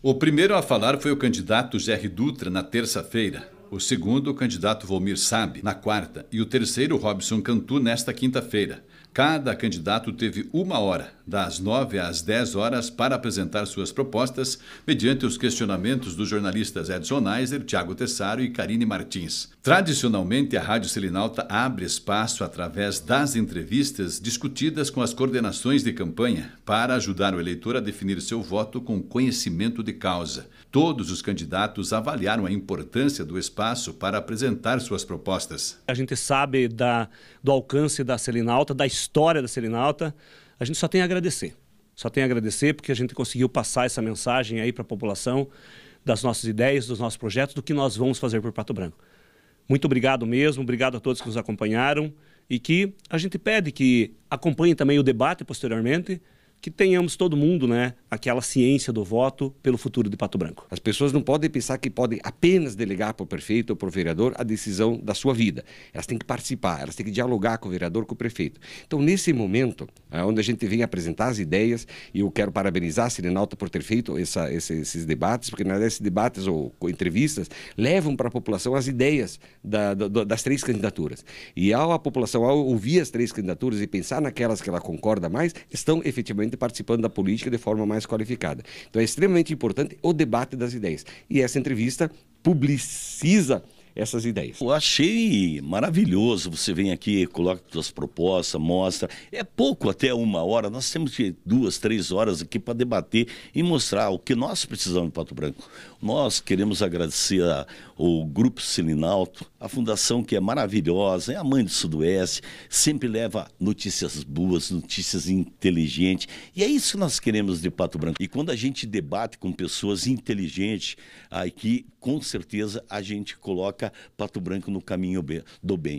O primeiro a falar foi o candidato Jair Dutra na terça-feira, o segundo, o candidato Volmir Sabe, na quarta, e o terceiro, Robson Cantu, nesta quinta-feira. Cada candidato teve uma hora, das 9 às 10 horas, para apresentar suas propostas, mediante os questionamentos dos jornalistas Edson Neiser, Tiago Tessaro e Karine Martins. Tradicionalmente, a Rádio Selinalta abre espaço através das entrevistas discutidas com as coordenações de campanha para ajudar o eleitor a definir seu voto com conhecimento de causa. Todos os candidatos avaliaram a importância do espaço para apresentar suas propostas. A gente sabe da, do alcance da Selinalta, da história da Selinalta. A gente só tem a agradecer. Só tem a agradecer porque a gente conseguiu passar essa mensagem aí para a população das nossas ideias, dos nossos projetos, do que nós vamos fazer por Pato Branco. Muito obrigado mesmo, obrigado a todos que nos acompanharam e que a gente pede que acompanhem também o debate posteriormente, que tenhamos todo mundo, né, aquela ciência do voto pelo futuro de Pato Branco. As pessoas não podem pensar que podem apenas delegar para o prefeito ou para o vereador a decisão da sua vida. Elas têm que participar, elas têm que dialogar com o vereador, com o prefeito. Então, nesse momento, é onde a gente vem apresentar as ideias, e eu quero parabenizar a Sirenalta por ter feito essa, esses debates, porque na verdade esses debates ou entrevistas levam para a população as ideias da, da, das três candidaturas. E ao a população, ao ouvir as três candidaturas e pensar naquelas que ela concorda mais, estão efetivamente participando da política de forma mais mais qualificada. Então é extremamente importante o debate das ideias. E essa entrevista publiciza essas ideias. Eu achei maravilhoso. Você vem aqui, coloca suas propostas, mostra. É pouco até uma hora. Nós temos duas, três horas aqui para debater e mostrar o que nós precisamos do Pato Branco. Nós queremos agradecer ao Grupo Silinalto, a fundação que é maravilhosa, é a mãe do Sudoeste, sempre leva notícias boas, notícias inteligentes. E é isso que nós queremos de Pato Branco. E quando a gente debate com pessoas inteligentes, aqui com certeza a gente coloca Pato Branco no caminho do bem.